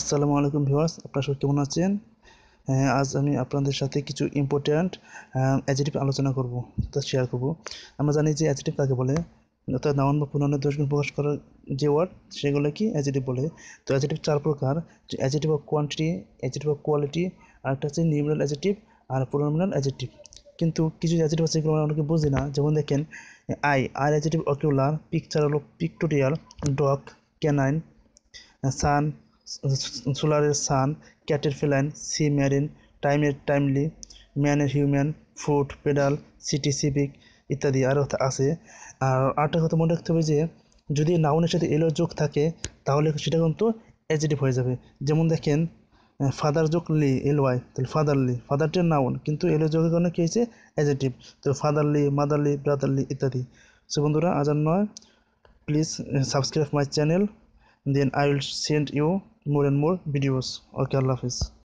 আসসালামু আলাইকুম ভিউয়ার্স আপনারা সব কেমন আছেন হ্যাঁ, আজ আমি আপনাদের সাথে কিছু ইম্পর্ট্যান্ট অ্যাজেটিভ আলোচনা করব তা শেয়ার করব আমরা জানি যে অ্যাজেটিভ কাকে বলে অর্থাৎ নাউন বা পুনর্ণের দশগুণ প্রকাশ করার যে ওয়ার্ড সেগুলো কি অ্যাজেটিভ বলে তো অ্যাজেটিভ চার প্রকার adjective of quantity adjective of quality আর একটা হচ্ছে নিউমিনাল অ্যাজেটিভ আর প্রোনামিনাল অ্যাজেটিভ কিন্তু কিছু অ্যাজেটিভ আছে যেগুলো আমরা অনেকে বুঝি না যেমন দেখেন আই আর অ্যাজেটিভ অকিউলার পিকচার হলো পিক্টোরিয়াল ডগ ক্যানাইন সান সোলারের সান ক্যাটের ফেলাইন সি ম্যারিন টাইমের টাইমলি ম্যানের human food pedal city civic ইত্যাদি আরও আছে আর আরেকটা কথা মনে রাখতে হবে যে যদি নাউনের সাথে এলো যোগ থাকে তাহলে সেটা কিন্তু অ্যাজেটিভ হয়ে যাবে যেমন দেখেন ফাদার যোগ লি এল ওয়াই তাহলে ফাদারলি ফাদারটির নাউন কিন্তু এলো যোগের কারণে কী হয়েছে এজেটিভ তো ফাদারলি মাদারলি ব্রাদারলি ইত্যাদি সো বন্ধুরা আজ আর নয় please subscribe my channel then i will send you more and more videos okay allah hafiz